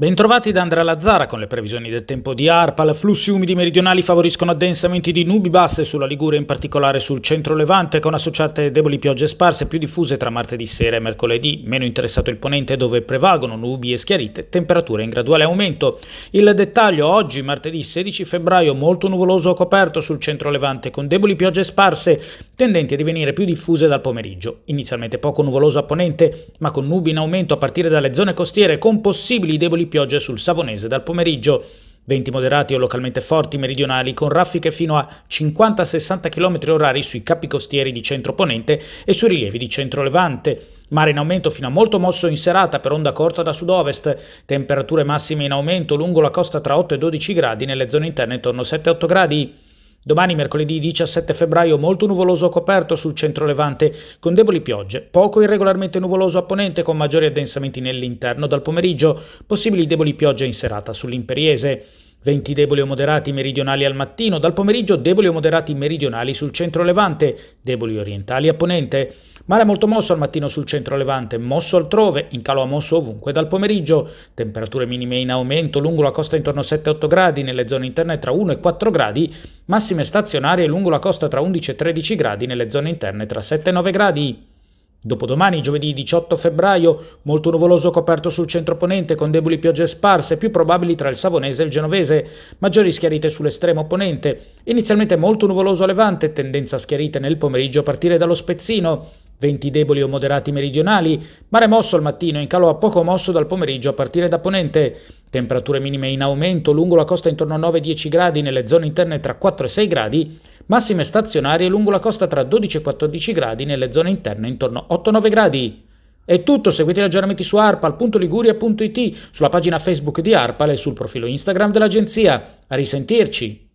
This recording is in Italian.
Bentrovati da Andrea Lazzara con le previsioni del tempo di ARPAL. Flussi umidi meridionali favoriscono addensamenti di nubi basse sulla Liguria, in particolare sul centro-levante, con associate deboli piogge sparse più diffuse tra martedì sera e mercoledì. Meno interessato il ponente, dove prevalgono nubi e schiarite, temperature in graduale aumento. Il dettaglio oggi, martedì 16 febbraio, molto nuvoloso coperto sul centro-levante, con deboli piogge sparse tendenti a divenire più diffuse dal pomeriggio. Inizialmente poco nuvoloso a ponente, ma con nubi in aumento a partire dalle zone costiere, con possibili deboli piogge sul Savonese dal pomeriggio. Venti moderati o localmente forti meridionali con raffiche fino a 50-60 km h sui capi costieri di centro-ponente e sui rilievi di centro-levante. Mare in aumento fino a molto mosso in serata per onda corta da sud-ovest. Temperature massime in aumento lungo la costa tra 8 e 12 gradi, nelle zone interne intorno a 7-8 gradi. Domani mercoledì 17 febbraio molto nuvoloso coperto sul centro-levante con deboli piogge, poco irregolarmente nuvoloso a ponente con maggiori addensamenti nell'interno dal pomeriggio, possibili deboli piogge in serata sull'imperiese. Venti deboli o moderati meridionali al mattino, dal pomeriggio deboli o moderati meridionali sul centro levante, deboli orientali a ponente. Mare molto mosso al mattino sul centro levante, mosso altrove, in calo a mosso ovunque dal pomeriggio. Temperature minime in aumento lungo la costa intorno a 7-8 gradi, nelle zone interne tra 1 e 4 gradi, massime stazionarie lungo la costa tra 11 e 13 gradi, nelle zone interne tra 7 e 9 gradi. Dopodomani, giovedì 18 febbraio, molto nuvoloso coperto sul centro ponente con deboli piogge sparse, più probabili tra il Savonese e il Genovese, maggiori schiarite sull'estremo ponente. Inizialmente molto nuvoloso a levante, tendenza a schiarite nel pomeriggio a partire dallo Spezzino. Venti deboli o moderati meridionali, mare mosso al mattino in calo a poco mosso dal pomeriggio a partire da ponente. Temperature minime in aumento lungo la costa intorno a 9-10 gradi, nelle zone interne tra 4 e 6 gradi, massime stazionarie lungo la costa tra 12 e 14 gradi nelle zone interne intorno a 8-9 gradi. È tutto, seguite gli aggiornamenti su arpal.liguria.it, sulla pagina Facebook di Arpal e sul profilo Instagram dell'agenzia. A risentirci!